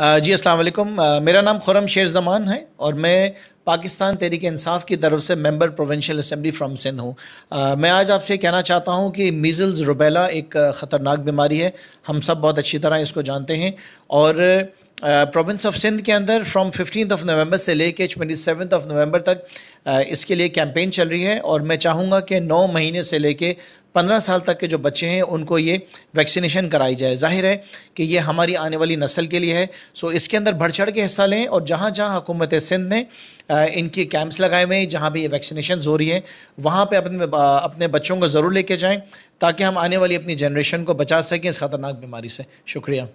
जी अस्सलाम वालेकुम मेरा नाम खुरम शेर जमान है और मैं पाकिस्तान तहरीक इंसाफ की तरफ से member provincial assembly from Sindh हूँ मैं आज आपसे कहना चाहता हूँ कि मीज़ल्स रुबेला एक ख़तरनाक बीमारी है हम सब बहुत अच्छी तरह इसको जानते हैं और प्रोविंस ऑफ सिंध के अंदर फ्रॉम फिफ्टीन ऑफ नवंबर से लेके ट्वेंटी सेवन ऑफ नवंबर तक uh, इसके लिए कैंपेन चल रही है और मैं चाहूँगा कि नौ महीने से लेके पंद्रह साल तक के जो बच्चे हैं उनको ये वैक्सीनेशन कराई जाए जाहिर है कि ये हमारी आने वाली नस्ल के लिए है सो इसके अंदर बढ़ चढ़ के हिस्सा लें और जहाँ जहाँ हुकूमत सिंध ने uh, इनके कैंप्स लगाए हुए हैं जहाँ भी ये वैक्सीनेशन हो रही है वहाँ पर अपने uh, अपने बच्चों को ज़रूर लेके जाएँ ताकि हम आने वाली अपनी जनरेशन को बचा सकें इस ख़तरनाक बीमारी से शुक्रिया